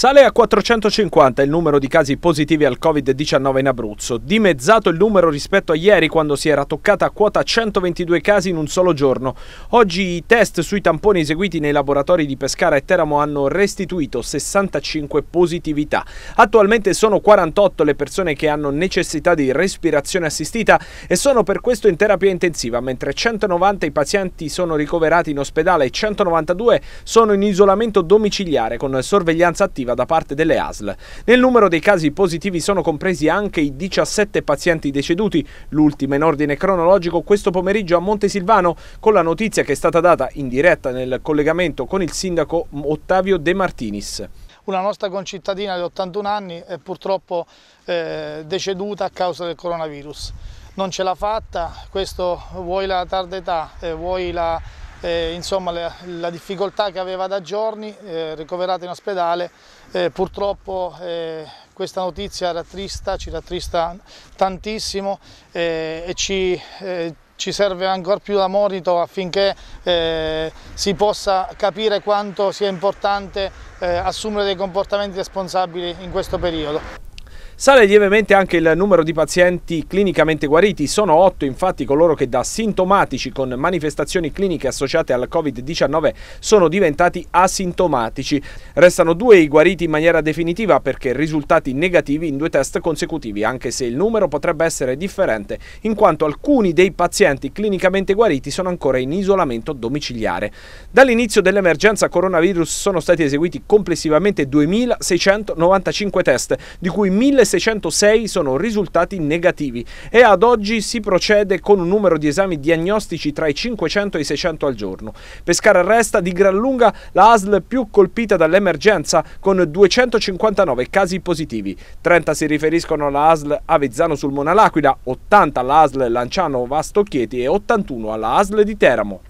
Sale a 450 il numero di casi positivi al Covid-19 in Abruzzo, dimezzato il numero rispetto a ieri quando si era toccata a quota 122 casi in un solo giorno. Oggi i test sui tamponi eseguiti nei laboratori di Pescara e Teramo hanno restituito 65 positività. Attualmente sono 48 le persone che hanno necessità di respirazione assistita e sono per questo in terapia intensiva, mentre 190 i pazienti sono ricoverati in ospedale e 192 sono in isolamento domiciliare con sorveglianza attiva positiva da parte delle ASL. Nel numero dei casi positivi sono compresi anche i 17 pazienti deceduti, l'ultima in ordine cronologico questo pomeriggio a Montesilvano, con la notizia che è stata data in diretta nel collegamento con il sindaco Ottavio De Martinis una nostra concittadina di 81 anni è purtroppo eh, deceduta a causa del coronavirus. Non ce l'ha fatta, questo vuoi la tarda età, eh, vuoi la eh, insomma la, la, difficoltà che aveva da giorni, eh, ricoverata in ospedale, eh, purtroppo eh, questa notizia rattrista, ci rattrista tantissimo eh, e ci eh, ci serve ancora più da monito affinché eh, si possa capire quanto sia importante eh, assumere dei comportamenti responsabili in questo periodo. Sale lievemente anche il numero di pazienti clinicamente guariti, sono 8 infatti coloro che da sintomatici con manifestazioni cliniche associate al Covid-19 sono diventati asintomatici. Restano due i guariti in maniera definitiva perché risultati negativi in due test consecutivi, anche se il numero potrebbe essere differente in quanto alcuni dei pazienti clinicamente guariti sono ancora in isolamento domiciliare. Dall'inizio dell'emergenza coronavirus sono stati eseguiti complessivamente 2.695 test, di cui 1.600 606 sono risultati negativi e ad oggi si procede con un numero di esami diagnostici tra i 500 e i 600 al giorno. Pescara resta di gran lunga la ASL più colpita dall'emergenza con 259 casi positivi. 30 si riferiscono alla ASL Avezzano sul Monalaquila, 80 alla ASL Lanciano Vasto Chieti e 81 alla ASL di Teramo.